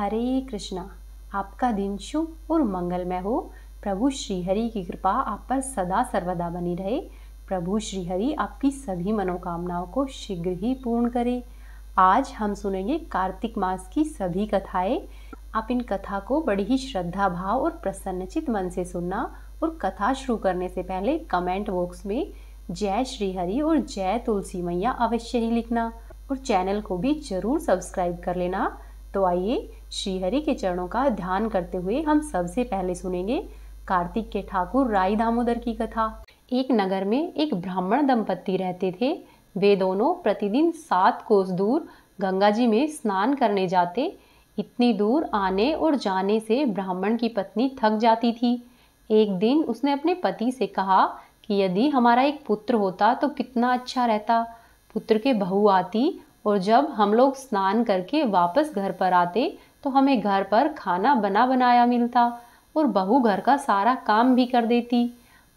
हरे कृष्णा आपका दिन शुभ और मंगलमय हो प्रभु हरि की कृपा आप पर सदा सर्वदा बनी रहे प्रभु हरि आपकी सभी मनोकामनाओं को शीघ्र ही पूर्ण करे आज हम सुनेंगे कार्तिक मास की सभी कथाएं आप इन कथा को बड़ी ही श्रद्धा भाव और प्रसन्नचित मन से सुनना और कथा शुरू करने से पहले कमेंट बॉक्स में जय हरि और जय तुलसी मैया अवश्य ही लिखना और चैनल को भी ज़रूर सब्सक्राइब कर लेना तो आइए श्रीहरि के चरणों का ध्यान करते हुए हम सबसे पहले सुनेंगे कार्तिक के ठाकुर राय दामोदर की कथा एक नगर में एक ब्राह्मण दंपत्ति रहते थे वे दोनों प्रतिदिन सात कोस दूर गंगा जी में स्नान करने जाते इतनी दूर आने और जाने से ब्राह्मण की पत्नी थक जाती थी एक दिन उसने अपने पति से कहा कि यदि हमारा एक पुत्र होता तो कितना अच्छा रहता पुत्र के बहू आती और जब हम लोग स्नान करके वापस घर पर आते तो हमें घर पर खाना बना बनाया मिलता और बहू घर का सारा काम भी कर देती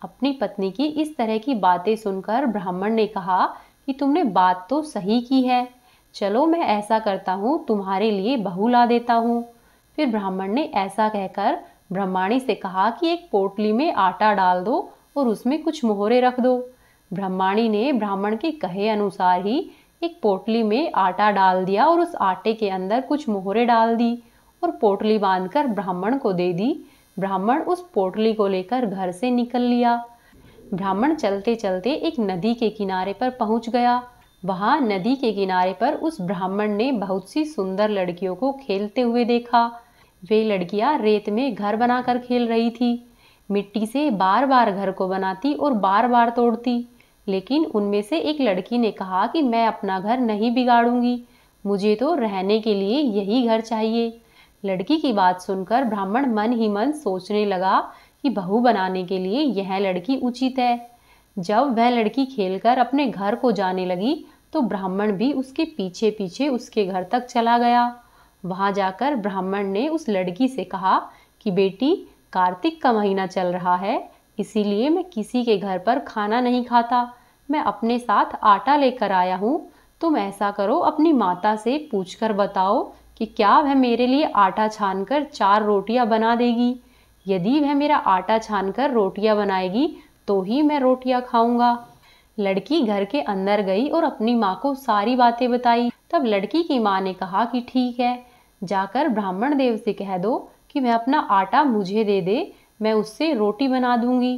अपनी पत्नी की इस तरह की बातें सुनकर ब्राह्मण ने कहा कि तुमने बात तो सही की है चलो मैं ऐसा करता हूँ तुम्हारे लिए बहू ला देता हूँ फिर ब्राह्मण ने ऐसा कहकर ब्रह्माणी से कहा कि एक पोटली में आटा डाल दो और उसमें कुछ मोहरे रख दो ब्रह्माणी ने ब्राह्मण के कहे अनुसार ही एक पोटली में आटा डाल दिया और उस आटे के अंदर कुछ मोहरे डाल दी और पोटली बांधकर ब्राह्मण को दे दी ब्राह्मण उस पोटली को लेकर घर से निकल लिया ब्राह्मण चलते चलते एक नदी के किनारे पर पहुंच गया वहां नदी के किनारे पर उस ब्राह्मण ने बहुत सी सुंदर लड़कियों को खेलते हुए देखा वे लड़कियां रेत में घर बनाकर खेल रही थी मिट्टी से बार बार घर को बनाती और बार बार तोड़ती लेकिन उनमें से एक लड़की ने कहा कि मैं अपना घर नहीं बिगाड़ूंगी मुझे तो रहने के लिए यही घर चाहिए लड़की की बात सुनकर ब्राह्मण मन ही मन सोचने लगा कि बहू बनाने के लिए यह लड़की उचित है जब वह लड़की खेलकर अपने घर को जाने लगी तो ब्राह्मण भी उसके पीछे पीछे उसके घर तक चला गया वहाँ जाकर ब्राह्मण ने उस लड़की से कहा कि बेटी कार्तिक का महीना चल रहा है इसीलिए मैं किसी के घर पर खाना नहीं खाता मैं अपने साथ आटा लेकर आया हूँ तुम ऐसा करो अपनी माता से पूछ कर बताओ कि क्या वह मेरे लिए आटा छान कर चार रोटियाँ बना देगी यदि वह मेरा आटा छान कर रोटियाँ बनाएगी तो ही मैं रोटियाँ खाऊंगा लड़की घर के अंदर गई और अपनी माँ को सारी बातें बताई तब लड़की की माँ ने कहा कि ठीक है जाकर ब्राह्मण देव से कह दो कि वह अपना आटा मुझे दे दे मैं उससे रोटी बना दूंगी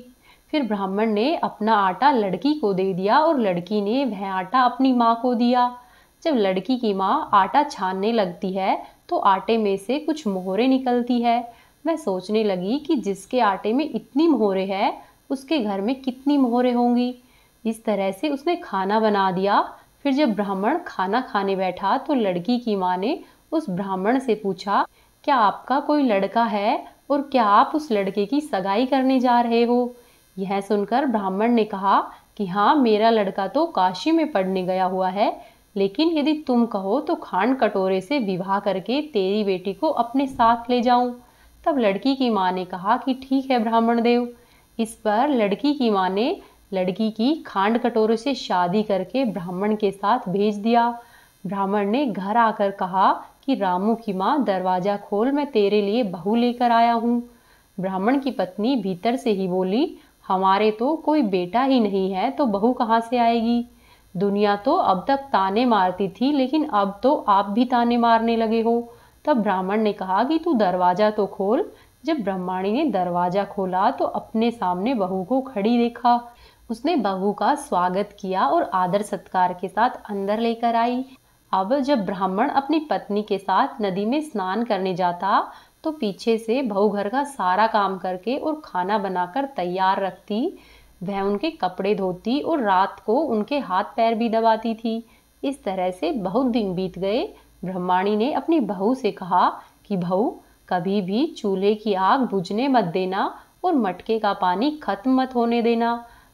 फिर ब्राह्मण ने अपना आटा लड़की को दे दिया और लड़की ने वह आटा अपनी माँ को दिया जब लड़की की माँ आटा छानने लगती है तो आटे में से कुछ मोहरे निकलती है मैं सोचने लगी कि जिसके आटे में इतनी मोहरे है उसके घर में कितनी मोहरे होंगी इस तरह से उसने खाना बना दिया फिर जब ब्राह्मण खाना खाने बैठा तो लड़की की माँ ने उस ब्राह्मण से पूछा क्या आपका कोई लड़का है और क्या आप उस लड़के की सगाई करने जा रहे हो यह सुनकर ब्राह्मण ने कहा कि हाँ मेरा लड़का तो काशी में पढ़ने गया हुआ है लेकिन यदि तुम कहो तो खांड कटोरे से विवाह करके तेरी बेटी को अपने साथ ले जाऊं। तब लड़की की माँ ने कहा कि ठीक है ब्राह्मण देव इस पर लड़की की माँ ने लड़की की खांड कटोरे से शादी करके ब्राह्मण के साथ भेज दिया ब्राह्मण ने घर आकर कहा कि रामू की माँ दरवाजा खोल मैं तेरे लिए बहू लेकर आया हूँ ब्राह्मण की पत्नी भीतर से ही बोली हमारे तो कोई बेटा ही नहीं है तो बहू कहाँ से आएगी दुनिया तो अब तक ताने मारती थी लेकिन अब तो आप भी ताने मारने लगे हो तब ब्राह्मण ने कहा कि तू दरवाज़ा तो खोल जब ब्रह्माणी ने दरवाज़ा खोला तो अपने सामने बहू को खड़ी देखा उसने बहू का स्वागत किया और आदर सत्कार के साथ अंदर लेकर आई अब जब ब्राह्मण अपनी पत्नी के साथ नदी में स्नान करने जाता तो पीछे से बहू घर का सारा काम करके और खाना बनाकर तैयार रखती वह उनके कपड़े धोती और रात को उनके हाथ पैर भी दबाती थी इस तरह से बहुत दिन बीत गए ब्रह्माणी ने अपनी बहू से कहा कि बहू कभी भी चूल्हे की आग बुझने मत देना और मटके का पानी खत्म मत होने देना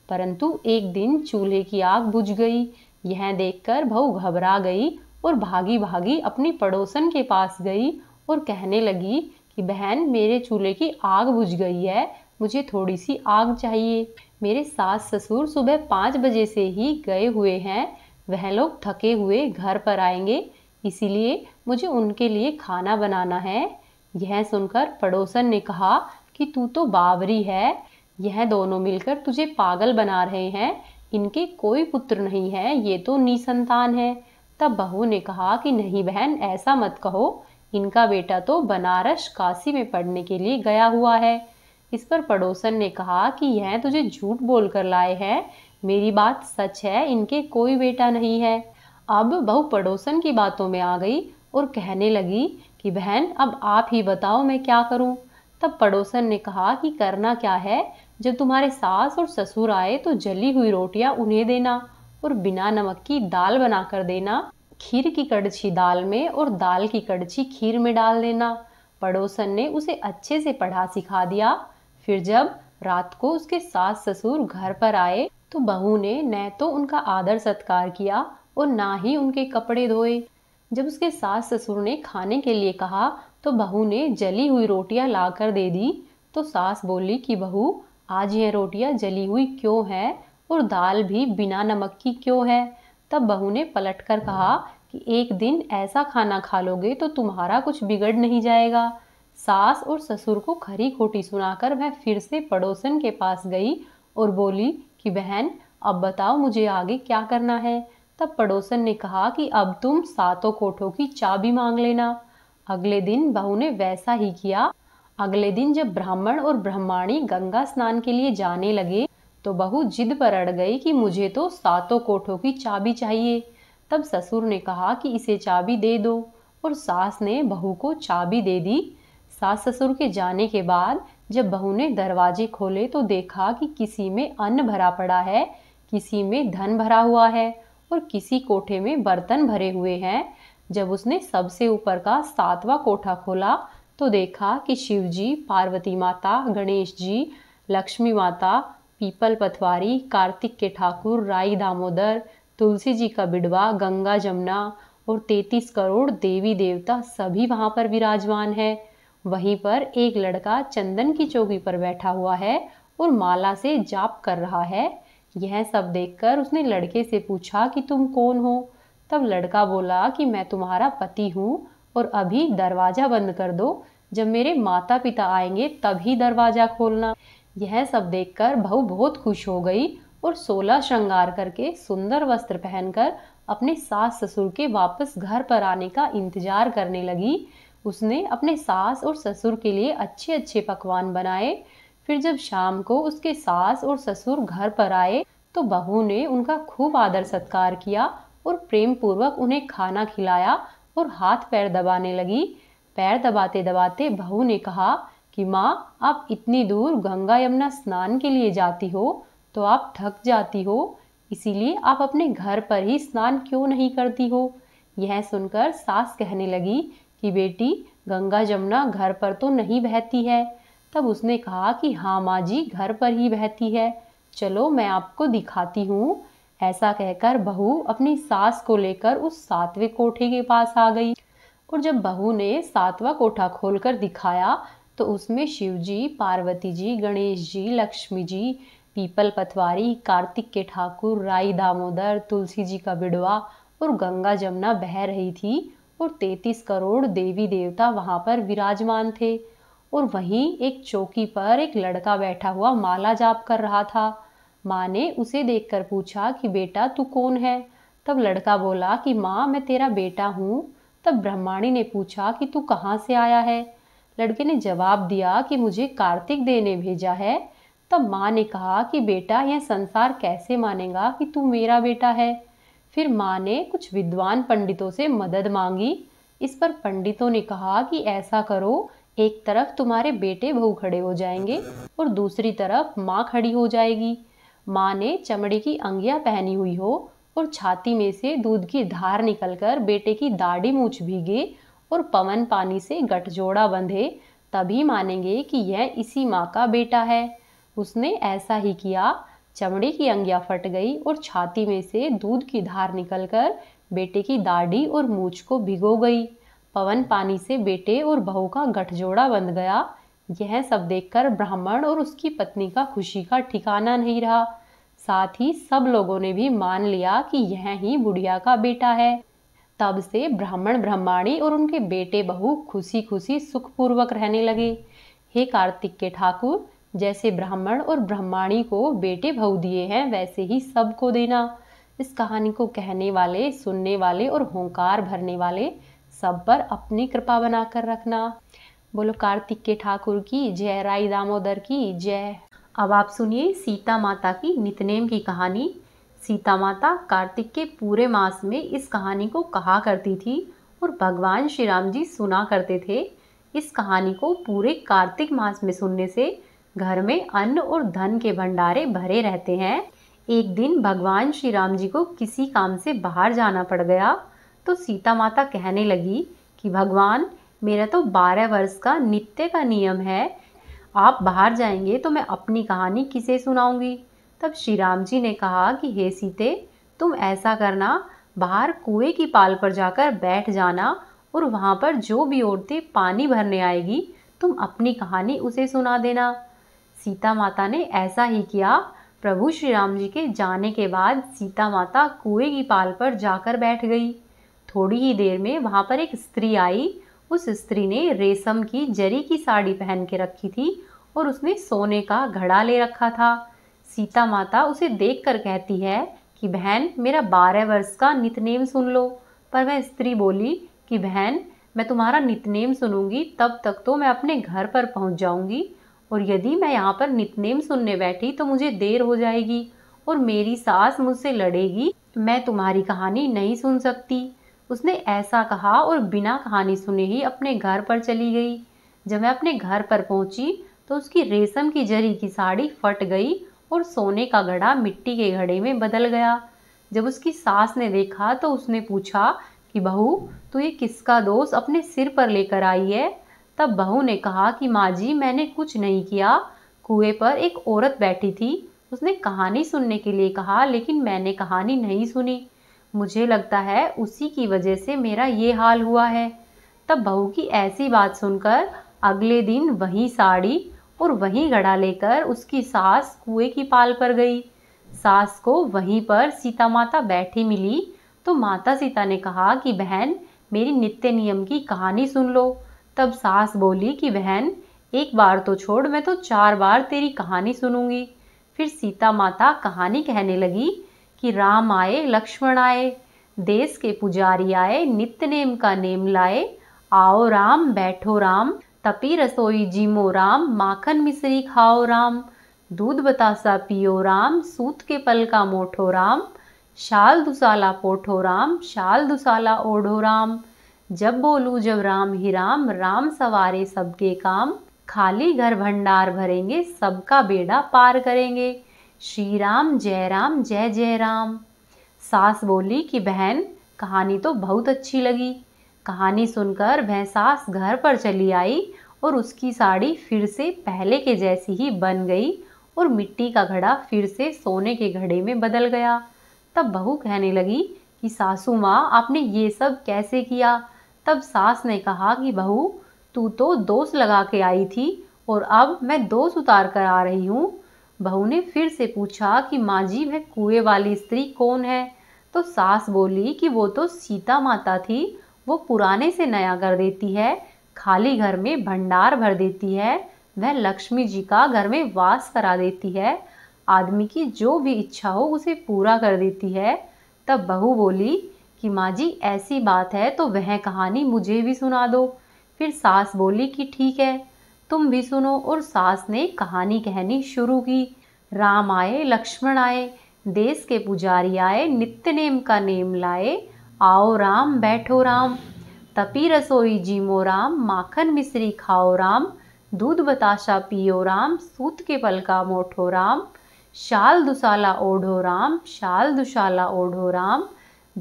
परंतु एक दिन चूल्हे की आग बुझ गई यह देखकर बहू घबरा गई और भागी भागी अपनी पड़ोसन के पास गई और कहने लगी कि बहन मेरे चूल्हे की आग बुझ गई है मुझे थोड़ी सी आग चाहिए मेरे सास ससुर सुबह पाँच बजे से ही गए हुए हैं वह लोग थके हुए घर पर आएंगे इसीलिए मुझे उनके लिए खाना बनाना है यह सुनकर पड़ोसन ने कहा कि तू तो बावरी है यह दोनों मिलकर तुझे पागल बना रहे हैं इनके कोई पुत्र नहीं है ये तो निसंतान है तब बहू ने कहा कि नहीं बहन ऐसा मत कहो इनका बेटा तो बनारस काशी में पढ़ने के लिए गया हुआ है इस पर पड़ोसन ने कहा कि यह तुझे झूठ बोल कर लाए हैं मेरी बात सच है इनके कोई बेटा नहीं है अब बहू पड़ोसन की बातों में आ गई और कहने लगी कि बहन अब आप ही बताओ मैं क्या करूं तब पड़ोसन ने कहा कि करना क्या है जब तुम्हारे सास और ससुर आए तो जली हुई रोटियां उन्हें देना और बिना नमक की दाल बना कर देना खीर की कड़छी दाल में और दाल की कड़छी खीर में डाल देना पड़ोसन ने उसे अच्छे से पढ़ा सिखा दिया फिर जब रात को उसके सास ससुर घर पर आए तो बहू ने न तो उनका आदर सत्कार किया और ना ही उनके कपड़े धोए जब उसके सास ससुर ने खाने के लिए कहा तो बहू ने जली हुई रोटियां लाकर दे दी तो सास बोली कि बहू आज यह रोटियां जली हुई क्यों है और दाल भी बिना नमक की क्यों है तब बहू ने पलट कर कहा कि एक दिन ऐसा खाना खा लोगे तो तुम्हारा कुछ बिगड़ नहीं जाएगा सास और ससुर को खरी खोटी सुनाकर वह फिर से पड़ोसन के पास गई और बोली कि बहन अब बताओ मुझे आगे क्या करना है तब पड़ोसन ने कहा कि अब तुम सातों कोठों की चाबी मांग लेना अगले दिन बहू ने वैसा ही किया अगले दिन जब ब्राह्मण और ब्रह्माणी गंगा स्नान के लिए जाने लगे तो बहू जिद पर अड़ गई कि मुझे तो सातों कोठों की चाबी चाहिए तब ससुर ने कहा कि इसे चाबी दे दो और सास ने बहू को चाबी दे दी सास ससुर के जाने के बाद जब बहू ने दरवाजे खोले तो देखा कि किसी में अन्न भरा पड़ा है किसी में धन भरा हुआ है और किसी कोठे में बर्तन भरे हुए हैं जब उसने सबसे ऊपर का सातवा कोठा खोला तो देखा कि शिव जी पार्वती माता गणेश जी लक्ष्मी माता पीपल पथवारी कार्तिक के ठाकुर राई दामोदर तुलसी जी का बिडवा गंगा जमुना और तैतीस करोड़ देवी देवता सभी वहाँ पर विराजमान है वहीं पर एक लड़का चंदन की चौकी पर बैठा हुआ है और माला से जाप कर रहा है यह सब देखकर उसने लड़के से पूछा कि तुम कौन हो तब लड़का बोला कि मैं तुम्हारा पति हूँ और अभी दरवाज़ा बंद कर दो जब मेरे माता पिता आएंगे तभी दरवाज़ा खोलना यह सब देखकर बहू बहुत खुश हो गई और सोलह श्रृंगार करके सुंदर वस्त्र पहनकर अपने सास ससुर के वापस घर पर आने का इंतजार करने लगी उसने अपने सास और ससुर के लिए अच्छे अच्छे पकवान बनाए फिर जब शाम को उसके सास और ससुर घर पर आए तो बहू ने उनका खूब आदर सत्कार किया और प्रेम पूर्वक उन्हें खाना खिलाया और हाथ पैर दबाने लगी पैर दबाते दबाते बहू ने कहा कि माँ आप इतनी दूर गंगा यमुना स्नान के लिए जाती हो तो आप थक जाती हो इसीलिए आप अपने घर पर ही स्नान क्यों नहीं करती हो यह सुनकर सास कहने लगी कि बेटी गंगा जमुना घर पर तो नहीं बहती है तब उसने कहा कि हाँ माँ जी घर पर ही बहती है चलो मैं आपको दिखाती हूँ ऐसा कहकर बहू अपनी सास को लेकर उस सातवें कोठे के पास आ गई और जब बहू ने सातवा कोठा खोलकर दिखाया तो उसमें शिव जी पार्वती जी गणेश जी लक्ष्मी जी पीपल पथवारी कार्तिक के ठाकुर राई दामोदर तुलसी जी का बिडवा और गंगा जमुना बह रही थी और तैतीस करोड़ देवी देवता वहाँ पर विराजमान थे और वहीं एक चौकी पर एक लड़का बैठा हुआ माला जाप कर रहा था माँ ने उसे देखकर पूछा कि बेटा तू कौन है तब लड़का बोला कि माँ मैं तेरा बेटा हूँ तब ब्रह्माणी ने पूछा कि तू कहाँ से आया है लड़के ने जवाब दिया कि मुझे कार्तिक दे ने भेजा है तब माँ ने कहा कि बेटा यह संसार कैसे मानेगा कि तू मेरा बेटा है फिर माँ ने कुछ विद्वान पंडितों से मदद मांगी इस पर पंडितों ने कहा कि ऐसा करो एक तरफ तुम्हारे बेटे बहू खड़े हो जाएंगे और दूसरी तरफ माँ खड़ी हो जाएगी माँ ने चमड़े की अंगिया पहनी हुई हो और छाती में से दूध की धार निकलकर बेटे की दाढ़ी मूछ भीगे और पवन पानी से गठजोड़ा बंधे तभी मानेंगे कि यह इसी माँ का बेटा है उसने ऐसा ही किया चमड़े की अंगिया फट गई और छाती में से दूध की धार निकलकर बेटे की दाढ़ी और मूछ को भिगो गई पवन पानी से बेटे और बहू का गठजोड़ा बंध गया यह सब देखकर ब्राह्मण और उसकी पत्नी का खुशी का ठिकाना नहीं रहा साथ ही सब लोगों ने भी मान लिया कि यह ही बुढ़िया का बेटा है तब से ब्राह्मण ब्रह्माणी और उनके बेटे बहु खुशी खुशी सुखपूर्वक रहने लगे हे कार्तिक के ठाकुर जैसे ब्राह्मण और ब्रह्माणी को बेटे बहु दिए हैं वैसे ही सबको देना इस कहानी को कहने वाले सुनने वाले और होंकार भरने वाले सब पर अपनी कृपा बनाकर रखना बोलो कार्तिक के ठाकुर की जय राय दामोदर की जय अब आप सुनिए सीता माता की नितनेम की कहानी सीता माता कार्तिक के पूरे मास में इस कहानी को कहा करती थी और भगवान श्री राम जी सुना करते थे इस कहानी को पूरे कार्तिक मास में सुनने से घर में अन्न और धन के भंडारे भरे रहते हैं एक दिन भगवान श्री राम जी को किसी काम से बाहर जाना पड़ गया तो सीता माता कहने लगी कि भगवान मेरा तो बारह वर्ष का नित्य का नियम है आप बाहर जाएंगे तो मैं अपनी कहानी किसे सुनाऊंगी तब श्री राम जी ने कहा कि हे सीते तुम ऐसा करना बाहर कुएं की पाल पर जाकर बैठ जाना और वहाँ पर जो भी औरतें पानी भरने आएगी तुम अपनी कहानी उसे सुना देना सीता माता ने ऐसा ही किया प्रभु श्री राम जी के जाने के बाद सीता माता कुएं की पाल पर जाकर बैठ गई थोड़ी ही देर में वहाँ पर एक स्त्री आई उस स्त्री ने रेशम की जरी की साड़ी पहन के रखी थी और उसने सोने का घड़ा ले रखा था सीता माता उसे देख कर कहती है कि बहन मेरा बारह वर्ष का नितनेम सुन लो पर वह स्त्री बोली कि बहन मैं तुम्हारा नितनेम सुनूंगी तब तक तो मैं अपने घर पर पहुंच जाऊंगी और यदि मैं यहाँ पर नितनेम सुनने बैठी तो मुझे देर हो जाएगी और मेरी सास मुझसे लड़ेगी मैं तुम्हारी कहानी नहीं सुन सकती उसने ऐसा कहा और बिना कहानी सुने ही अपने घर पर चली गई जब मैं अपने घर पर पहुंची तो उसकी रेशम की जरी की साड़ी फट गई और सोने का घड़ा मिट्टी के घड़े में बदल गया जब उसकी सास ने देखा तो उसने पूछा कि बहू तू ये किसका दोष अपने सिर पर लेकर आई है तब बहू ने कहा कि माँ जी मैंने कुछ नहीं किया कुएं पर एक औरत बैठी थी उसने कहानी सुनने के लिए कहा लेकिन मैंने कहानी नहीं सुनी मुझे लगता है उसी की वजह से मेरा ये हाल हुआ है तब बहू की ऐसी बात सुनकर अगले दिन वही साड़ी और वहीं घड़ा लेकर उसकी सास कुएं की पाल पर गई सास को वहीं पर सीता माता बैठी मिली तो माता सीता ने कहा कि बहन मेरी नित्य नियम की कहानी सुन लो तब सास बोली कि बहन एक बार तो छोड़ मैं तो चार बार तेरी कहानी सुनूंगी फिर सीता माता कहानी कहने लगी कि राम आए लक्ष्मण आए देश के पुजारी आए नित्य नेम का नेम लाए आओ राम बैठो राम तपी रसोई जीमो राम माखन मिश्री खाओ राम दूध बतासा पियो राम सूत के पल का मोठो राम शाल दुसाला पोठो राम शाल दुसाला ओढ़ो राम जब बोलू जब राम ही राम राम सवारे सबके काम खाली घर भंडार भरेंगे सबका बेड़ा पार करेंगे श्री राम जय राम जय जय राम सास बोली कि बहन कहानी तो बहुत अच्छी लगी कहानी सुनकर भैंसास घर पर चली आई और उसकी साड़ी फिर से पहले के जैसी ही बन गई और मिट्टी का घड़ा फिर से सोने के घड़े में बदल गया तब बहू कहने लगी कि सासू माँ आपने ये सब कैसे किया तब सास ने कहा कि बहू तू तो दोष लगा के आई थी और अब मैं दोष उतार कर आ रही हूँ बहू ने फिर से पूछा कि माँ जी वह कुएँ वाली स्त्री कौन है तो सास बोली कि वो तो सीता माता थी वो पुराने से नया कर देती है खाली घर में भंडार भर देती है वह लक्ष्मी जी का घर में वास करा देती है आदमी की जो भी इच्छा हो उसे पूरा कर देती है तब बहू बोली कि माँ जी ऐसी बात है तो वह कहानी मुझे भी सुना दो फिर सास बोली कि ठीक है तुम भी सुनो और सास ने कहानी कहनी शुरू की राम आए लक्ष्मण आए देश के पुजारी आए नित्य नेम का नेम लाए आओ राम बैठो राम तपी रसोई जीमो राम माखन मिश्री खाओ राम दूध बताशा पियो राम सूत के पलका मोठो राम शाल दुशाला ओढ़ो राम शाल दुशाला ओढ़ो राम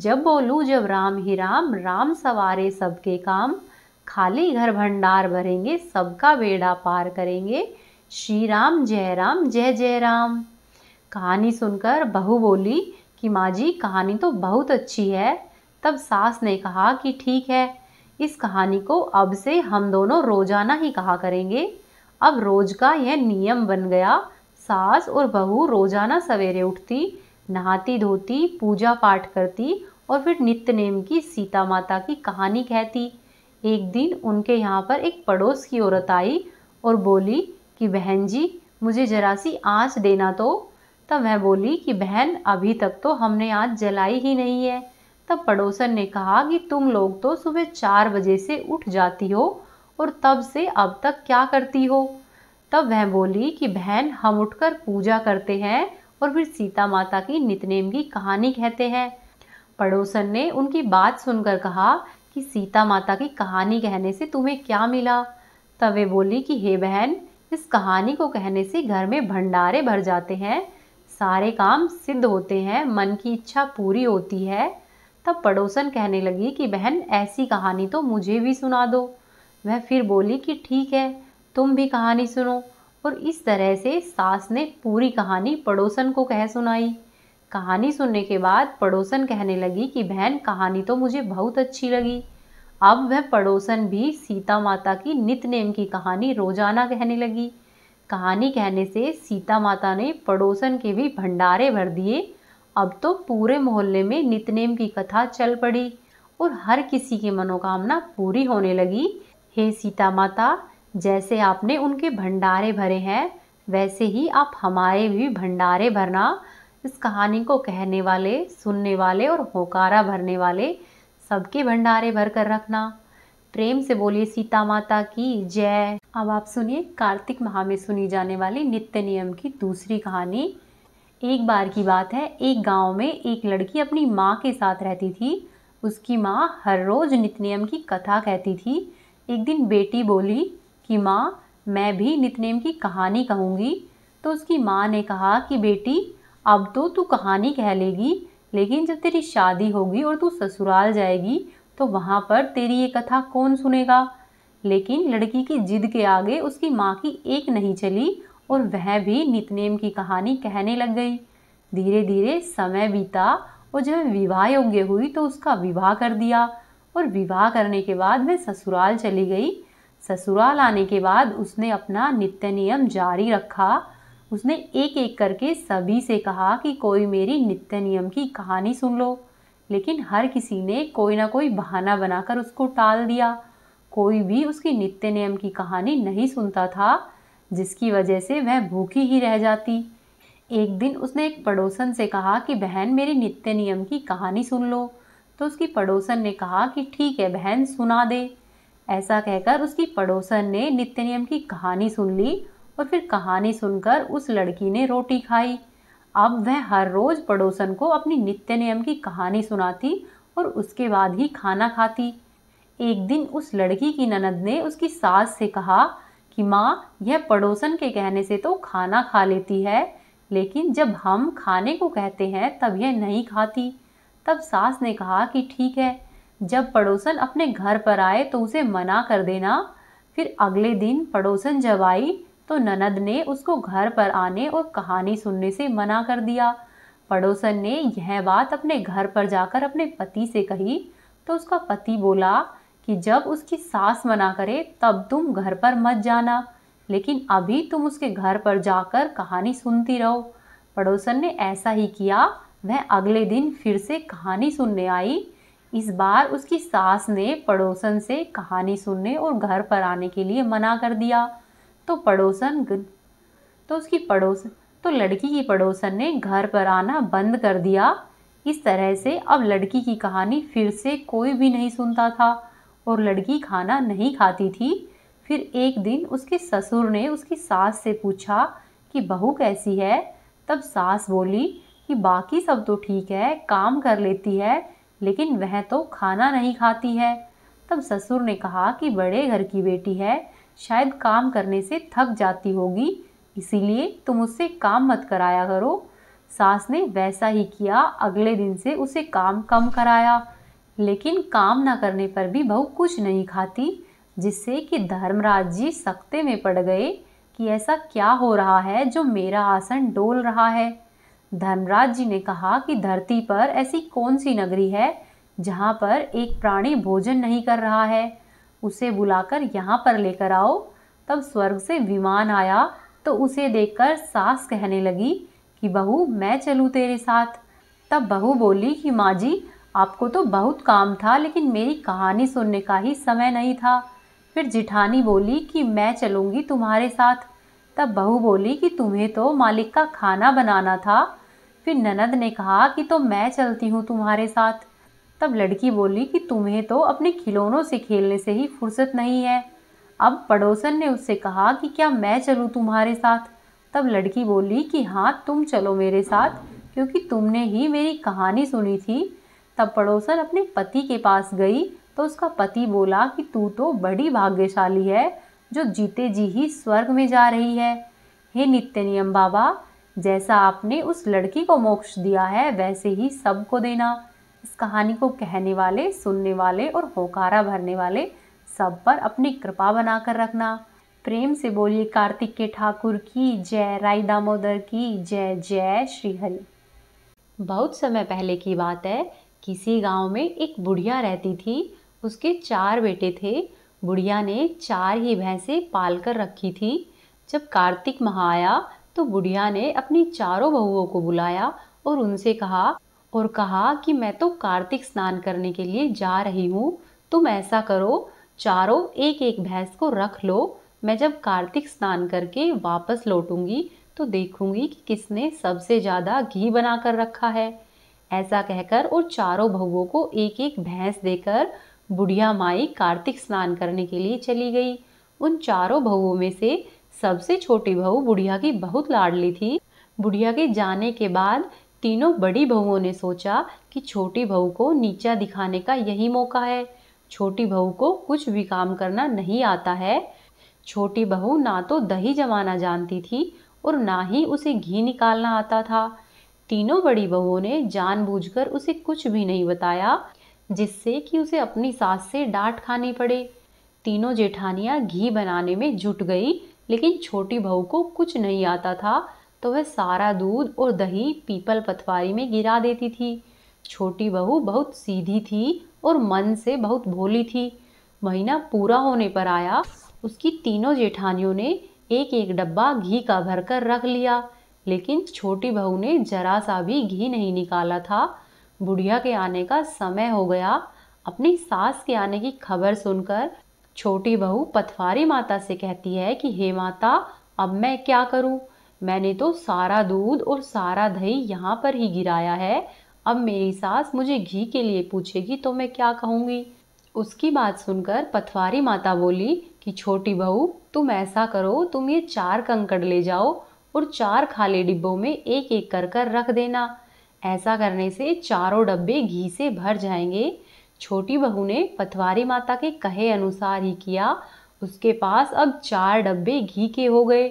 जब बोलूँ जब राम ही राम राम सवारे सबके काम खाली घर भंडार भरेंगे सबका बेड़ा पार करेंगे श्री राम जय राम जय जय राम कहानी सुनकर बहू बोली कि माँ जी कहानी तो बहुत अच्छी है तब सास ने कहा कि ठीक है इस कहानी को अब से हम दोनों रोजाना ही कहा करेंगे अब रोज का यह नियम बन गया सास और बहू रोजाना सवेरे उठती नहाती धोती पूजा पाठ करती और फिर नित्य नेम की सीता माता की कहानी कहती एक दिन उनके यहाँ पर एक पड़ोस की औरत आई और बोली कि बहन जी मुझे जरा सी आँच देना तो तब वह बोली कि बहन अभी तक तो हमने आँच जलाई ही नहीं है तब पड़ोसन ने कहा कि तुम लोग तो सुबह चार बजे से उठ जाती हो और तब से अब तक क्या करती हो तब वह बोली कि बहन हम उठकर पूजा करते हैं और फिर सीता माता की नितनेम की कहानी कहते हैं पड़ोसन ने उनकी बात सुनकर कहा कि सीता माता की कहानी कहने से तुम्हें क्या मिला तब वे बोली कि हे बहन इस कहानी को कहने से घर में भंडारे भर जाते हैं सारे काम सिद्ध होते हैं मन की इच्छा पूरी होती है तब पड़ोसन कहने लगी कि बहन ऐसी कहानी तो मुझे भी सुना दो वह फिर बोली कि ठीक है तुम भी कहानी सुनो और इस तरह से सास ने पूरी कहानी पड़ोसन को कह सुनाई कहानी सुनने के बाद पड़ोसन कहने लगी कि बहन कहानी तो मुझे बहुत अच्छी लगी अब वह पड़ोसन भी सीता माता की नित नेम की कहानी रोजाना कहने लगी कहानी कहने से सीता माता ने पड़ोसन के भी भंडारे भर दिए अब तो पूरे मोहल्ले में नितनेम की कथा चल पड़ी और हर किसी की मनोकामना पूरी होने लगी हे सीता माता जैसे आपने उनके भंडारे भरे हैं वैसे ही आप हमारे भी भंडारे भरना इस कहानी को कहने वाले सुनने वाले और होकारा भरने वाले सबके भंडारे भर कर रखना प्रेम से बोलिए सीता माता की जय अब आप सुनिए कार्तिक माह में सुनी जाने वाली नित्य नियम की दूसरी कहानी एक बार की बात है एक गांव में एक लड़की अपनी माँ के साथ रहती थी उसकी माँ हर रोज़ नितनेम की कथा कहती थी एक दिन बेटी बोली कि माँ मैं भी नितनेम की कहानी कहूँगी तो उसकी माँ ने कहा कि बेटी अब तो तू कहानी कह लेगी लेकिन जब तेरी शादी होगी और तू ससुराल जाएगी तो वहाँ पर तेरी ये कथा कौन सुनेगा लेकिन लड़की की जिद के आगे उसकी माँ की एक नहीं चली और वह भी नितनेम की कहानी कहने लग गई धीरे धीरे समय बीता और जब विवाह योग्य हुई तो उसका विवाह कर दिया और विवाह करने के बाद वह ससुराल चली गई ससुराल आने के बाद उसने अपना नित्य नियम जारी रखा उसने एक एक करके सभी से कहा कि कोई मेरी नित्य नियम की कहानी सुन लो लेकिन हर किसी ने कोई ना कोई बहाना बनाकर उसको टाल दिया कोई भी उसकी नित्य नियम की कहानी नहीं सुनता था जिसकी वजह से वह भूखी ही रह जाती एक दिन उसने एक पड़ोसन से कहा कि बहन मेरी नित्य नियम की कहानी सुन लो तो उसकी पड़ोसन ने कहा कि ठीक है बहन सुना दे ऐसा कहकर उसकी पड़ोसन ने नित्य नियम की कहानी सुन ली और फिर कहानी सुनकर उस लड़की ने रोटी खाई अब वह हर रोज़ पड़ोसन को अपनी नित्य नियम की कहानी सुनाती और उसके बाद ही खाना खाती एक दिन उस लड़की की ननद ने उसकी सास से कहा कि माँ यह पड़ोसन के कहने से तो खाना खा लेती है लेकिन जब हम खाने को कहते हैं तब यह नहीं खाती तब सास ने कहा कि ठीक है जब पड़ोसन अपने घर पर आए तो उसे मना कर देना फिर अगले दिन पड़ोसन जब आई तो ननद ने उसको घर पर आने और कहानी सुनने से मना कर दिया पड़ोसन ने यह बात अपने घर पर जाकर अपने पति से कही तो उसका पति बोला कि जब उसकी सास मना करे तब तुम घर पर मत जाना लेकिन अभी तुम उसके घर पर जाकर कहानी सुनती रहो पड़ोसन ने ऐसा ही किया वह अगले दिन फिर से कहानी सुनने आई इस बार उसकी सास ने पड़ोसन से कहानी सुनने और घर पर आने के लिए मना कर दिया तो पड़ोसन तो उसकी पड़ोस तो लड़की की पड़ोसन ने घर पर आना बंद कर दिया इस तरह से अब लड़की की कहानी फिर से कोई भी नहीं सुनता था और लड़की खाना नहीं खाती थी फिर एक दिन उसके ससुर ने उसकी सास से पूछा कि बहू कैसी है तब सास बोली कि बाकी सब तो ठीक है काम कर लेती है लेकिन वह तो खाना नहीं खाती है तब ससुर ने कहा कि बड़े घर की बेटी है शायद काम करने से थक जाती होगी इसीलिए तुम उससे काम मत कराया करो सास ने वैसा ही किया अगले दिन से उसे काम कम कराया लेकिन काम न करने पर भी बहू कुछ नहीं खाती जिससे कि धर्मराज जी सख्ते में पड़ गए कि ऐसा क्या हो रहा है जो मेरा आसन डोल रहा है धर्मराज जी ने कहा कि धरती पर ऐसी कौन सी नगरी है जहाँ पर एक प्राणी भोजन नहीं कर रहा है उसे बुलाकर यहाँ पर लेकर आओ तब स्वर्ग से विमान आया तो उसे देखकर सास कहने लगी कि बहू मैं चलूँ तेरे साथ तब बहू बोली कि माँ जी आपको तो बहुत काम था लेकिन मेरी कहानी सुनने का ही समय नहीं था फिर जिठानी बोली कि मैं चलूँगी तुम्हारे साथ तब बहू बोली कि तुम्हें तो मालिक का खाना बनाना था फिर ननद ने कहा कि तो मैं चलती हूँ तुम्हारे साथ तब लड़की बोली कि तुम्हें तो अपने खिलौनों से खेलने से ही फुर्सत नहीं है अब पड़ोसन ने उससे कहा कि क्या मैं चलूँ तुम्हारे साथ तब लड़की बोली कि हाँ तुम चलो मेरे साथ क्योंकि तुमने ही मेरी कहानी सुनी थी तब पड़ोसन अपने पति के पास गई तो उसका पति बोला कि तू तो बड़ी भाग्यशाली है जो जीते जी ही स्वर्ग में जा रही है हे नित्य नियम बाबा जैसा आपने उस लड़की को मोक्ष दिया है वैसे ही सबको देना इस कहानी को कहने वाले सुनने वाले और होकारा भरने वाले सब पर अपनी कृपा बना कर रखना प्रेम से बोलिए कार्तिक के ठाकुर की जय राय दामोदर की जय जय श्रीहरि बहुत समय पहले की बात है किसी गांव में एक बुढ़िया रहती थी उसके चार बेटे थे बुढ़िया ने चार ही भैंसें पाल कर रखी थी जब कार्तिक माह आया तो बुढ़िया ने अपनी चारों बहुओं को बुलाया और उनसे कहा और कहा कि मैं तो कार्तिक स्नान करने के लिए जा रही हूँ तुम ऐसा करो चारों एक एक भैंस को रख लो मैं जब कार्तिक स्नान करके वापस लौटूंगी तो देखूंगी कि किसने सबसे ज़्यादा घी बना कर रखा है ऐसा कहकर और चारों बहुओं को एक एक भैंस देकर बुढ़िया माई कार्तिक स्नान करने के लिए चली गई उन चारों बहुओं में से सबसे छोटी बहु बुढ़िया की बहुत लाडली थी बुढ़िया के जाने के बाद तीनों बड़ी बहुओं ने सोचा कि छोटी बहू को नीचा दिखाने का यही मौका है छोटी बहू को कुछ भी काम करना नहीं आता है छोटी बहू ना तो दही जमाना जानती थी और ना ही उसे घी निकालना आता था तीनों बड़ी बहुओं ने जानबूझकर उसे कुछ भी नहीं बताया जिससे कि उसे अपनी सास से डांट खानी पड़े तीनों जेठानियां घी बनाने में जुट गई लेकिन छोटी बहू को कुछ नहीं आता था तो वह सारा दूध और दही पीपल पथवारी में गिरा देती थी छोटी बहू बहुत सीधी थी और मन से बहुत भोली थी महीना पूरा होने पर आया उसकी तीनों जेठानियों ने एक एक डब्बा घी का भरकर रख लिया लेकिन छोटी बहू ने जरा सा भी घी नहीं निकाला था बुढ़िया के आने का समय हो गया अपनी सास के आने की खबर सुनकर छोटी बहू पथवारी माता से कहती है कि हे माता अब मैं क्या करूं? मैंने तो सारा दूध और सारा दही यहाँ पर ही गिराया है अब मेरी सास मुझे घी के लिए पूछेगी तो मैं क्या कहूँगी उसकी बात सुनकर पथवारी माता बोली कि छोटी बहू तुम ऐसा करो तुम ये चार कंकड़ ले जाओ और चार खाली डिब्बों में एक एक कर कर रख देना ऐसा करने से चारों डब्बे घी से भर जाएंगे छोटी बहू ने पथवारी माता के कहे अनुसार ही किया उसके पास अब चार डब्बे घी के हो गए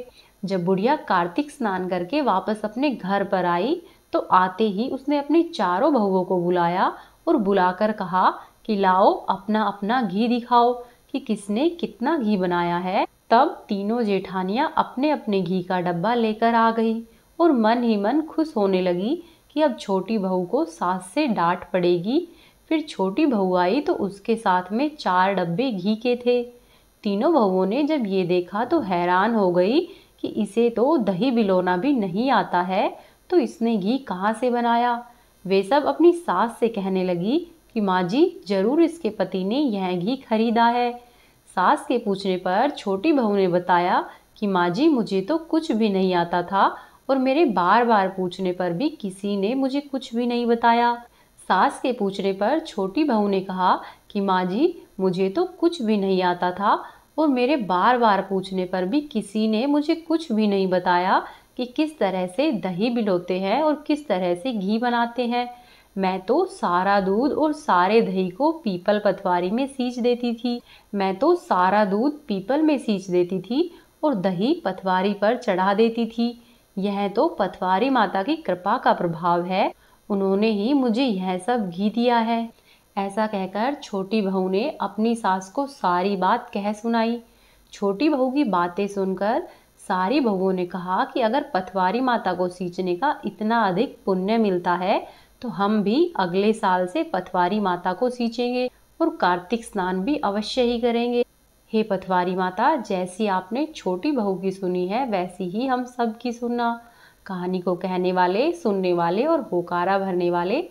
जब बुढ़िया कार्तिक स्नान करके वापस अपने घर पर आई तो आते ही उसने अपने चारों बहुओं को बुलाया और बुलाकर कहा कि लाओ अपना अपना घी दिखाओ कि किसने कितना घी बनाया है तब तीनों जेठानियाँ अपने अपने घी का डब्बा लेकर आ गई और मन ही मन खुश होने लगी कि अब छोटी बहू को सास से डांट पड़ेगी फिर छोटी बहू आई तो उसके साथ में चार डब्बे घी के थे तीनों बहुओं ने जब ये देखा तो हैरान हो गई कि इसे तो दही बिलोना भी नहीं आता है तो इसने घी कहाँ से बनाया वे सब अपनी सास से कहने लगी कि माँ जी ज़रूर इसके पति ने यह घी खरीदा है सास के पूछने पर छोटी बहू ने बताया कि माँ जी मुझे तो कुछ भी नहीं आता था और मेरे बार बार पूछने पर भी किसी ने मुझे कुछ भी नहीं बताया सास के पूछने पर छोटी बहू ने कहा कि माँ जी मुझे तो कुछ भी नहीं आता था और मेरे बार बार पूछने पर भी किसी ने मुझे कुछ भी नहीं बताया कि किस तरह से दही बिलोते हैं और किस तरह से घी बनाते हैं मैं तो सारा दूध और सारे दही को पीपल पतवारी में सींच देती थी मैं तो सारा दूध पीपल में सींच देती थी और दही पतवारी पर चढ़ा देती थी यह तो पथवारी माता की कृपा का प्रभाव है उन्होंने ही मुझे यह सब घी दिया है ऐसा कहकर छोटी बहू ने अपनी सास को सारी बात कह सुनाई छोटी बहू की बातें सुनकर सारी बहुओं ने कहा कि अगर पथवारी माता को सींचने का इतना अधिक पुण्य मिलता है तो हम भी अगले साल से पथवारी माता को सींचेंगे और कार्तिक स्नान भी अवश्य ही करेंगे हे पथवारी माता जैसी आपने छोटी बहू की सुनी है वैसी ही हम सब की सुनना कहानी को कहने वाले सुनने वाले और होकारा भरने वाले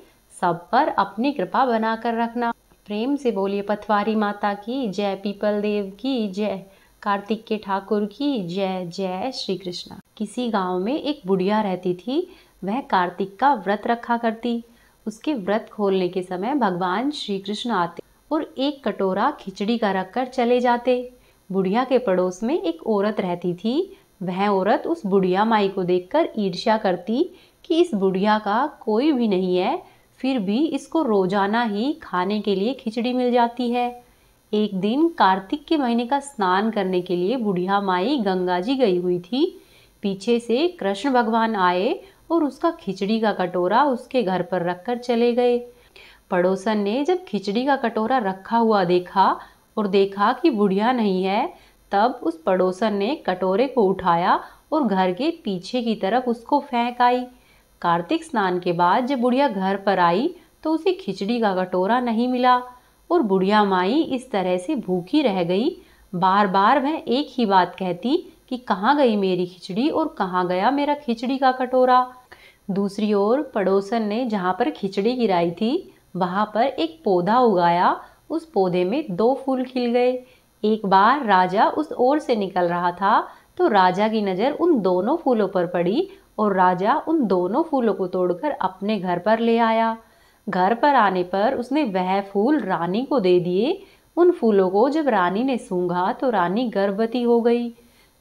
सब पर अपनी कृपा बना कर रखना प्रेम से बोलिए पथवारी माता की जय पीपल देव की जय कार्तिक के ठाकुर की जय जय श्री कृष्णा किसी गांव में एक बुढ़िया रहती थी वह कार्तिक का व्रत रखा करती उसके व्रत खोलने के समय भगवान श्री कृष्ण आते और एक कटोरा खिचड़ी का रखकर चले जाते बुढ़िया के पड़ोस में एक औरत रहती थी वह औरत उस बुढ़िया माई को देखकर ईर्ष्या करती कि इस बुढ़िया का कोई भी नहीं है फिर भी इसको रोजाना ही खाने के लिए खिचड़ी मिल जाती है एक दिन कार्तिक के महीने का स्नान करने के लिए बुढ़िया माई गंगा जी गई हुई थी पीछे से कृष्ण भगवान आए और उसका खिचड़ी का कटोरा उसके घर पर रखकर चले गए पड़ोसन ने जब खिचड़ी का कटोरा रखा हुआ देखा और देखा कि बुढ़िया नहीं है तब उस पड़ोसन ने कटोरे को उठाया और घर के पीछे की तरफ उसको फेंक आई कार्तिक स्नान के बाद जब बुढ़िया घर पर आई तो उसे खिचड़ी का कटोरा नहीं मिला और बुढ़िया माई इस तरह से भूखी रह गई बार बार वह एक ही बात कहती कि कहाँ गई मेरी खिचड़ी और कहाँ गया मेरा खिचड़ी का कटोरा दूसरी ओर पड़ोसन ने जहाँ पर खिचड़ी गिराई थी वहाँ पर एक पौधा उगाया उस पौधे में दो फूल खिल गए एक बार राजा उस ओर से निकल रहा था तो राजा की नज़र उन दोनों फूलों पर पड़ी और राजा उन दोनों फूलों को तोड़कर अपने घर पर ले आया घर पर आने पर उसने वह फूल रानी को दे दिए उन फूलों को जब रानी ने सूंघा तो रानी गर्भवती हो गई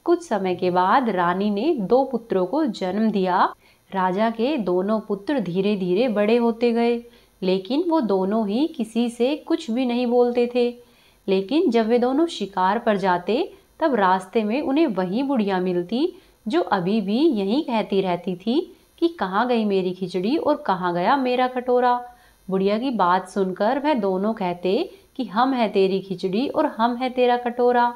कुछ समय के बाद रानी ने दो पुत्रों को जन्म दिया राजा के दोनों पुत्र धीरे धीरे बड़े होते गए लेकिन वो दोनों ही किसी से कुछ भी नहीं बोलते थे लेकिन जब वे दोनों शिकार पर जाते तब रास्ते में उन्हें वही बुढ़िया मिलती जो अभी भी यही कहती रहती थी कि कहाँ गई मेरी खिचड़ी और कहाँ गया मेरा कटोरा बुढ़िया की बात सुनकर वह दोनों कहते कि हम है तेरी खिचड़ी और हम है तेरा कटोरा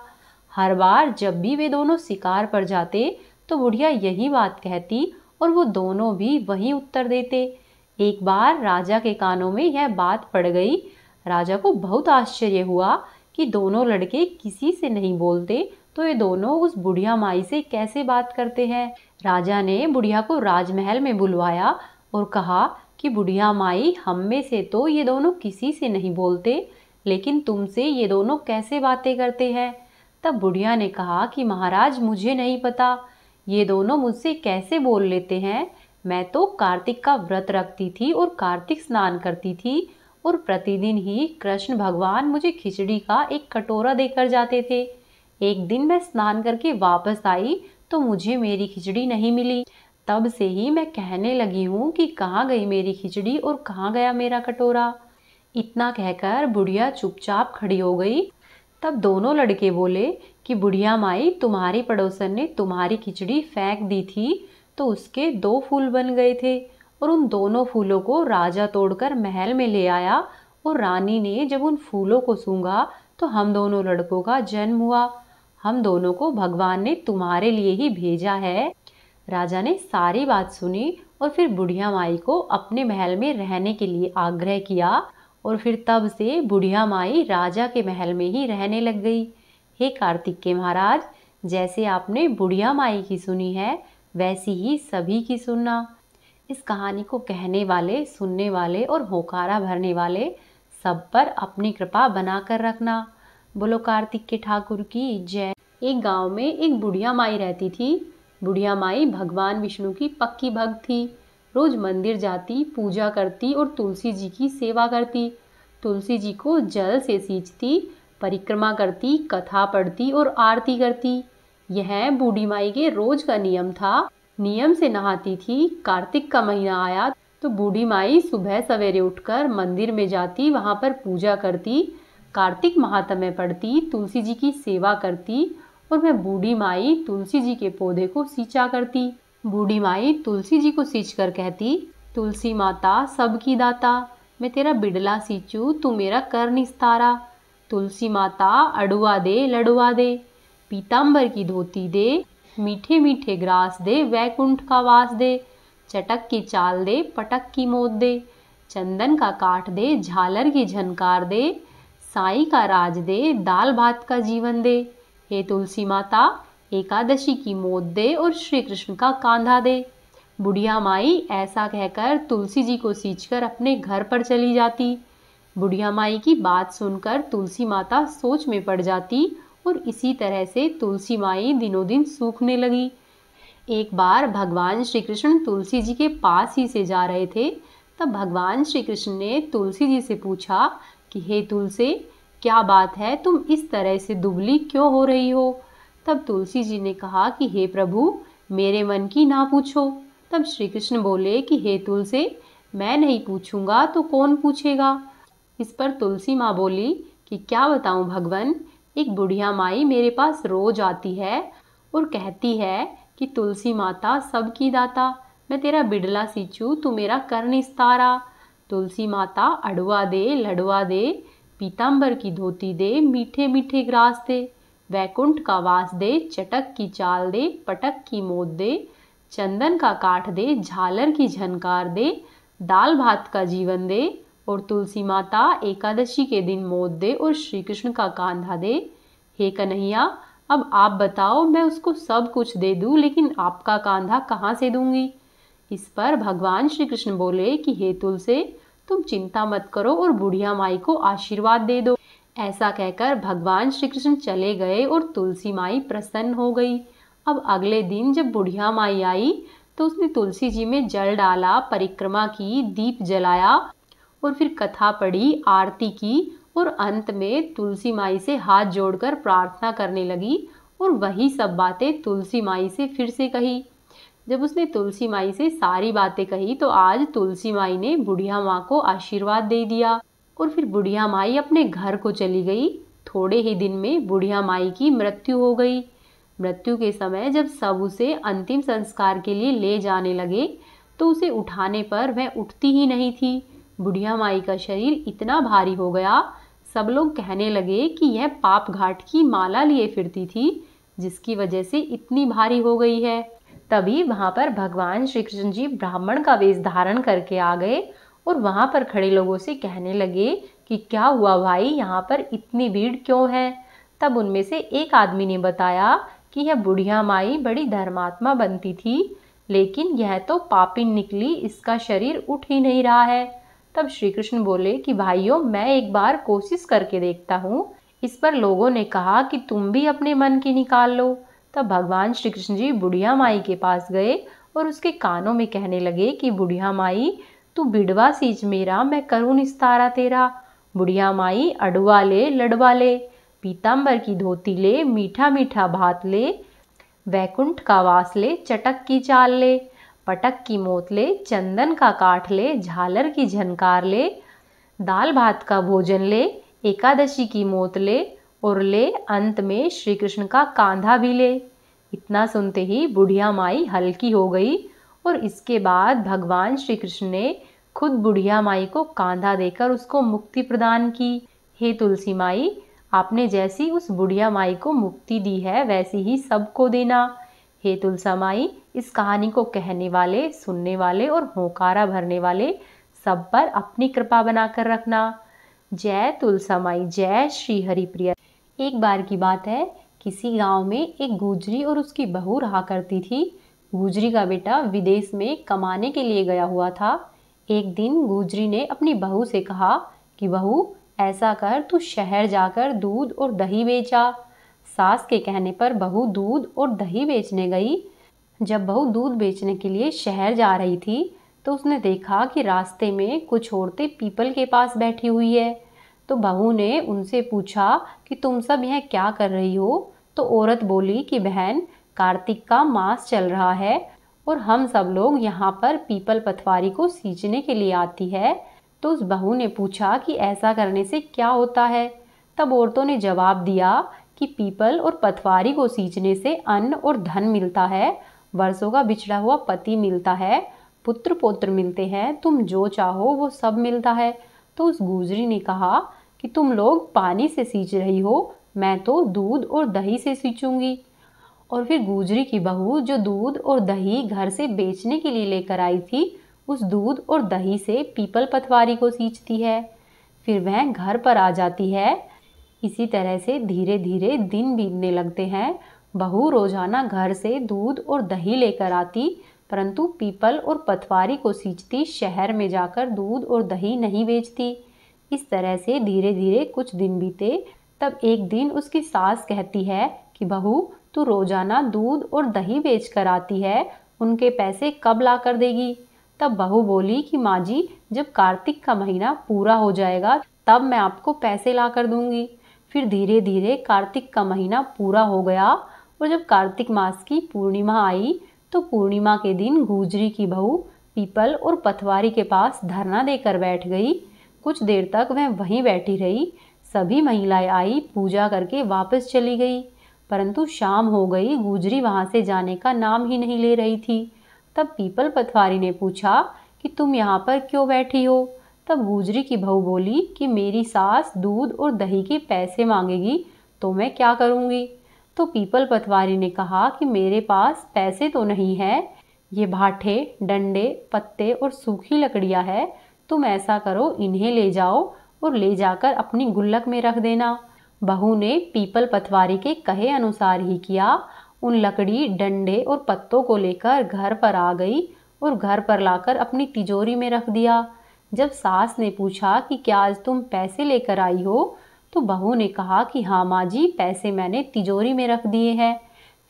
हर बार जब भी वे दोनों शिकार पर जाते तो बुढ़िया यही बात कहती और वो दोनों भी वही उत्तर देते एक बार राजा के कानों में यह बात पड़ गई राजा को बहुत आश्चर्य हुआ कि दोनों लड़के किसी से नहीं बोलते तो ये दोनों उस बुढ़िया माई से कैसे बात करते हैं राजा ने बुढ़िया को राजमहल में बुलवाया और कहा कि बुढ़िया माई हम में से तो ये दोनों किसी से नहीं बोलते लेकिन तुमसे ये दोनों कैसे बातें करते हैं तब बुढ़िया ने कहा कि महाराज मुझे नहीं पता ये दोनों मुझसे कैसे बोल लेते हैं मैं तो कार्तिक का व्रत रखती थी और कार्तिक स्नान करती थी और प्रतिदिन ही कृष्ण भगवान मुझे खिचड़ी का एक कटोरा देकर जाते थे एक दिन मैं स्नान करके वापस आई तो मुझे मेरी खिचड़ी नहीं मिली तब से ही मैं कहने लगी हूँ कि कहाँ गई मेरी खिचड़ी और कहाँ गया मेरा कटोरा इतना कहकर बुढ़िया चुपचाप खड़ी हो गई तब दोनों लड़के बोले कि बुढ़िया माई तुम्हारी पड़ोसन ने तुम्हारी खिचड़ी फेंक दी थी तो उसके दो फूल बन गए थे और उन दोनों फूलों को राजा तोड़कर महल में ले आया और रानी ने जब उन फूलों को सूंघा तो हम दोनों लड़कों का जन्म हुआ हम दोनों को भगवान ने तुम्हारे लिए ही भेजा है राजा ने सारी बात सुनी और फिर बुढ़िया माई को अपने महल में रहने के लिए आग्रह किया और फिर तब से बुढ़िया माई राजा के महल में ही रहने लग गई हे कार्तिक के महाराज जैसे आपने बुढ़िया माई की सुनी है वैसी ही सभी की सुनना इस कहानी को कहने वाले सुनने वाले और होकारा भरने वाले सब पर अपनी कृपा बना कर रखना बोलो कार्तिक के ठाकुर की जय एक गांव में एक बुढ़िया माई रहती थी बुढ़िया माई भगवान विष्णु की पक्की भक्त थी रोज मंदिर जाती पूजा करती और तुलसी जी की सेवा करती तुलसी जी को जल से सींचती परिक्रमा करती कथा पढ़ती और आरती करती यह बूढ़ी माई के रोज का नियम था नियम से नहाती थी कार्तिक का महीना आया तो बूढ़ी माई सुबह सवेरे उठकर मंदिर में जाती वहाँ पर पूजा करती कार्तिक महात्म्य पढ़ती तुलसी जी की सेवा करती और मैं बूढ़ी माई तुलसी जी के पौधे को सींचा करती बूढ़ी माई तुलसी जी को सींच कर कहती तुलसी माता सबकी दाता मैं तेरा बिडला सींचू तू मेरा कर निस्तारा तुलसी माता अड़ुआ दे लड़ुआ दे पीताम्बर की धोती दे मीठे मीठे ग्रास दे वैकुंठ का वास दे चटक की चाल दे पटक की मोत दे चंदन का काट दे झालर की झनकार दे साई का राज दे दाल भात का जीवन दे हे तुलसी माता एकादशी की मोद दे और श्री कृष्ण का कांधा दे बुढ़िया माई ऐसा कहकर तुलसी जी को सींचकर अपने घर पर चली जाती बुढ़िया माई की बात सुनकर तुलसी माता सोच में पड़ जाती और इसी तरह से तुलसी माई दिनों दिन सूखने लगी एक बार भगवान श्री कृष्ण तुलसी जी के पास ही से जा रहे थे तब भगवान श्री कृष्ण ने तुलसी जी से पूछा कि हे तुलसी क्या बात है तुम इस तरह से दुबली क्यों हो रही हो तब तुलसी जी ने कहा कि हे प्रभु मेरे मन की ना पूछो तब श्री कृष्ण बोले कि हे तुलसी मैं नहीं पूछूंगा तो कौन पूछेगा इस पर तुलसी माँ बोली कि क्या बताऊं भगवान एक बुढ़िया माई मेरे पास रोज आती है और कहती है कि तुलसी माता सबकी दाता मैं तेरा बिडला सींचू तू मेरा कर निस्तारा तुलसी माता अड़वा दे लड़वा दे पीताम्बर की धोती दे मीठे मीठे ग्रास दे वैकुंठ का वास दे चटक की चाल दे पटक की मोद दे चंदन का काठ दे झालर की झनकार दे दाल भात का जीवन दे और तुलसी माता एकादशी के दिन मोद दे और श्री कृष्ण का कांधा दे हे कन्हैया अब आप बताओ मैं उसको सब कुछ दे दूँ लेकिन आपका कांधा कहाँ से दूंगी इस पर भगवान श्री कृष्ण बोले कि हे तुलसे तुम चिंता मत करो और बुढ़िया माई को आशीर्वाद दे दो ऐसा कहकर भगवान श्री कृष्ण चले गए और तुलसी माई प्रसन्न हो गई अब अगले दिन जब बुढ़िया माई आई तो उसने तुलसी जी में जल डाला परिक्रमा की दीप जलाया और फिर कथा पढ़ी आरती की और अंत में तुलसी माई से हाथ जोड़कर प्रार्थना करने लगी और वही सब बातें तुलसी माई से फिर से कही जब उसने तुलसी माई से सारी बातें कही तो आज तुलसी माई ने बुढ़िया माँ को आशीर्वाद दे दिया और फिर बुढ़िया माई अपने घर को चली गई थोड़े ही दिन में बुढ़िया माई की मृत्यु हो गई मृत्यु के समय जब सब उसे अंतिम संस्कार के लिए ले जाने लगे तो उसे उठाने पर वह उठती ही नहीं थी बुढ़िया माई का शरीर इतना भारी हो गया सब लोग कहने लगे कि यह पाप घाट की माला लिए फिरती थी जिसकी वजह से इतनी भारी हो गई है तभी वहाँ पर भगवान श्री कृष्ण जी ब्राह्मण का वेश धारण करके आ गए और वहाँ पर खड़े लोगों से कहने लगे कि क्या हुआ भाई यहाँ पर इतनी भीड़ क्यों है तब उनमें से एक आदमी ने बताया कि यह बुढ़िया माई बड़ी धर्मात्मा बनती थी लेकिन यह तो पापिन निकली इसका शरीर उठ ही नहीं रहा है तब श्री कृष्ण बोले कि भाइयों मैं एक बार कोशिश करके देखता हूँ इस पर लोगों ने कहा कि तुम भी अपने मन की निकाल लो तब भगवान श्री कृष्ण जी बुढ़िया माई के पास गए और उसके कानों में कहने लगे कि बुढ़िया माई तू बिडवा सीज मेरा मैं करूँ निस्तारा तेरा बुढ़िया माई अडवा ले लड़वा ले पीताम्बर की धोती ले मीठा मीठा भात ले वैकुंठ का वास ले चटक की चाल ले पटक की मोत ले चंदन का काठ ले झालर की झनकार ले दाल भात का भोजन ले एकादशी की मोत ले और ले अंत में श्री कृष्ण का कांधा भी ले इतना सुनते ही बुढ़िया माई हल्की हो गई और इसके बाद भगवान श्री कृष्ण ने खुद बुढ़िया माई को कांधा देकर उसको मुक्ति प्रदान की हे तुलसी माई आपने जैसी उस बुढ़िया माई को मुक्ति दी है वैसी ही सबको देना हे तुलसा माई इस कहानी को कहने वाले सुनने वाले और होकारा भरने वाले सब पर अपनी कृपा बनाकर रखना जय तुलसा माई जय श्री हरिप्रिय एक बार की बात है किसी गांव में एक गुजरी और उसकी बहू रहा करती थी गुजरी का बेटा विदेश में कमाने के लिए गया हुआ था एक दिन गुजरी ने अपनी बहू से कहा कि बहू ऐसा कर तू शहर जाकर दूध और दही बेचा सास के कहने पर बहू दूध और दही बेचने गई जब बहू दूध बेचने के लिए शहर जा रही थी तो उसने देखा कि रास्ते में कुछ औरतें पीपल के पास बैठी हुई है तो बहू ने उनसे पूछा कि तुम सब यह क्या कर रही हो तो औरत बोली कि बहन कार्तिक का मास चल रहा है और हम सब लोग यहाँ पर पीपल पथवारी को सींचने के लिए आती है तो उस बहू ने पूछा कि ऐसा करने से क्या होता है तब औरतों ने जवाब दिया कि पीपल और पथवारी को सींचने से अन्न और धन मिलता है वर्षों का बिछड़ा हुआ पति मिलता है पुत्र पोत्र मिलते हैं तुम जो चाहो वो सब मिलता है तो उस गुजरी ने कहा कि तुम लोग पानी से सींच रही हो मैं तो दूध और दही से सींचूंगी और फिर गुजरी की बहू जो दूध और दही घर से बेचने के लिए लेकर आई थी उस दूध और दही से पीपल पथवारी को सींचती है फिर वह घर पर आ जाती है इसी तरह से धीरे धीरे दिन बीतने लगते हैं बहू रोजाना घर से दूध और दही लेकर आती परंतु पीपल और पथवारी को सींचती शहर में जाकर दूध और दही नहीं बेचती इस तरह से धीरे धीरे कुछ दिन बीते तब एक दिन उसकी सास कहती है कि बहू तो रोज़ाना दूध और दही बेच कर आती है उनके पैसे कब ला कर देगी तब बहू बोली कि माँ जी जब कार्तिक का महीना पूरा हो जाएगा तब मैं आपको पैसे ला कर दूँगी फिर धीरे धीरे कार्तिक का महीना पूरा हो गया और जब कार्तिक मास की पूर्णिमा आई तो पूर्णिमा के दिन गुजरी की बहू पीपल और पथवारी के पास धरना देकर बैठ गई कुछ देर तक वह वहीं बैठी रही सभी महिलाएं आई पूजा करके वापस चली गई परंतु शाम हो गई गुजरी वहाँ से जाने का नाम ही नहीं ले रही थी तब पीपल पथवारी ने पूछा कि तुम यहाँ पर क्यों बैठी हो तब गुजरी की बहू बोली कि मेरी सास दूध और दही के पैसे मांगेगी तो मैं क्या करूँगी तो पीपल पथवारी ने कहा कि मेरे पास पैसे तो नहीं है ये भाठे डंडे पत्ते और सूखी लकड़ियाँ है तुम ऐसा करो इन्हें ले जाओ और ले जाकर अपनी गुल्लक में रख देना बहू ने पीपल पथवारी के कहे अनुसार ही किया उन लकड़ी डंडे और पत्तों को लेकर घर पर आ गई और घर पर लाकर अपनी तिजोरी में रख दिया जब सास ने पूछा कि क्या आज तुम पैसे लेकर आई हो तो बहू ने कहा कि हाँ माँ जी पैसे मैंने तिजोरी में रख दिए हैं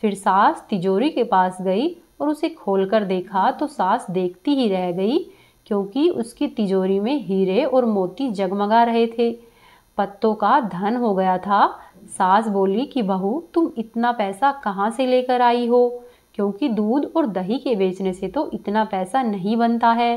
फिर सास तिजोरी के पास गई और उसे खोल कर देखा तो सास देखती ही रह गई क्योंकि उसकी तिजोरी में हीरे और मोती जगमगा रहे थे पत्तों का धन हो गया था सास बोली कि बहू तुम इतना पैसा कहाँ से लेकर आई हो क्योंकि दूध और दही के बेचने से तो इतना पैसा नहीं बनता है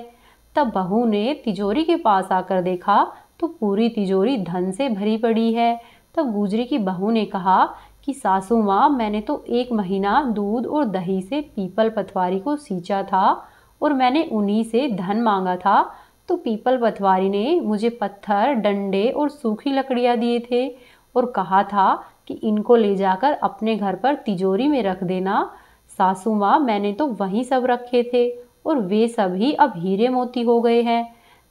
तब बहू ने तिजोरी के पास आकर देखा तो पूरी तिजोरी धन से भरी पड़ी है तब गुजरी की बहू ने कहा कि सासू माँ मैंने तो एक महीना दूध और दही से पीपल पथवारी को सींचा था और मैंने उन्हीं से धन मांगा था तो पीपल पथवारी ने मुझे पत्थर डंडे और सूखी लकड़ियाँ दिए थे और कहा था कि इनको ले जाकर अपने घर पर तिजोरी में रख देना सासू माँ मैंने तो वहीं सब रखे थे और वे सभी अब हीरे मोती हो गए हैं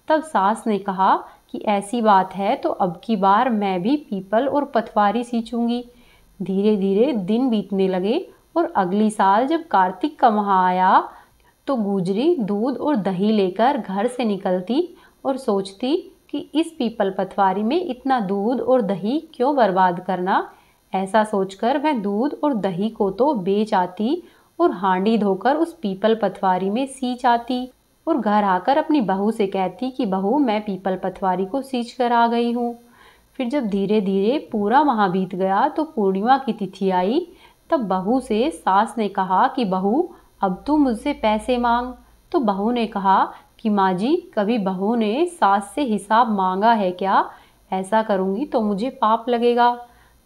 तब सास ने कहा कि ऐसी बात है तो अब की बार मैं भी पीपल और पथवारी सींचूंगी धीरे धीरे दिन बीतने लगे और अगली साल जब कार्तिक का माह आया तो गुजरी दूध और दही लेकर घर से निकलती और सोचती कि इस पीपल पथवारी में इतना दूध और दही क्यों बर्बाद करना ऐसा सोचकर वह दूध और दही को तो बेच आती और हांडी धोकर उस पीपल पथवारी में सींच आती और घर आकर अपनी बहू से कहती कि बहू मैं पीपल पथवारी को सींच कर आ गई हूँ फिर जब धीरे धीरे पूरा वहाँ बीत गया तो पूर्णिमा की तिथि आई तब बहू से सास ने कहा कि बहू अब तू मुझसे पैसे मांग तो बहू ने कहा कि माँ जी कभी बहू ने सास से हिसाब मांगा है क्या ऐसा करूँगी तो मुझे पाप लगेगा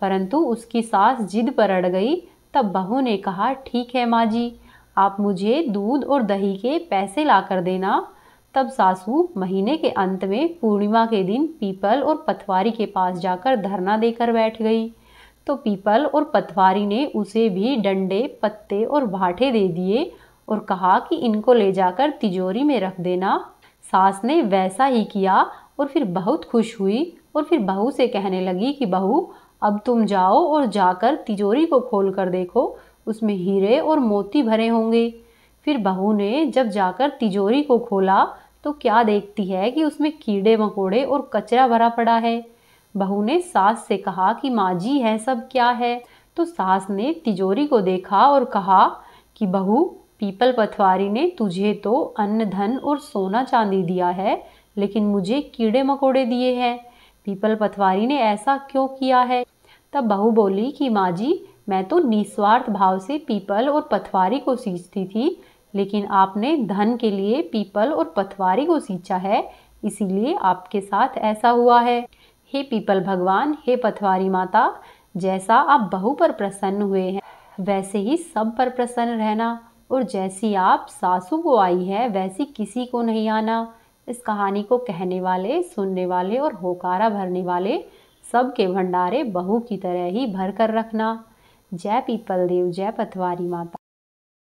परंतु उसकी सास जिद पर अड़ गई तब बहू ने कहा ठीक है माँ जी आप मुझे दूध और दही के पैसे ला कर देना तब सासू महीने के अंत में पूर्णिमा के दिन पीपल और पथवारी के पास जाकर धरना देकर बैठ गई तो पीपल और पतवारी ने उसे भी डंडे पत्ते और भाठे दे दिए और कहा कि इनको ले जाकर तिजोरी में रख देना सास ने वैसा ही किया और फिर बहुत खुश हुई और फिर बहू से कहने लगी कि बहू अब तुम जाओ और जाकर तिजोरी को खोल कर देखो उसमें हीरे और मोती भरे होंगे फिर बहू ने जब जाकर तिजोरी को खोला तो क्या देखती है कि उसमें कीड़े मकोड़े और कचरा भरा पड़ा है बहू ने सास से कहा कि माँ जी है सब क्या है तो सास ने तिजोरी को देखा और कहा कि बहू पीपल पथवारी ने तुझे तो अन्न धन और सोना चांदी दिया है लेकिन मुझे कीड़े मकोड़े दिए हैं पीपल पथवारी ने ऐसा क्यों किया है तब बहू बोली कि माँ जी मैं तो निस्वार्थ भाव से पीपल और पथवारी को सींचती थी लेकिन आपने धन के लिए पीपल और पथवारी को सींचा है इसीलिए आपके साथ ऐसा हुआ है हे पीपल भगवान हे पथवारी माता जैसा आप बहु पर प्रसन्न हुए हैं वैसे ही सब पर प्रसन्न रहना और जैसी आप सासू को आई है वैसी किसी को नहीं आना इस कहानी को कहने वाले सुनने वाले और होकारा भरने वाले सब के भंडारे बहू की तरह ही भर कर रखना जय पीपल देव जय पथवारी माता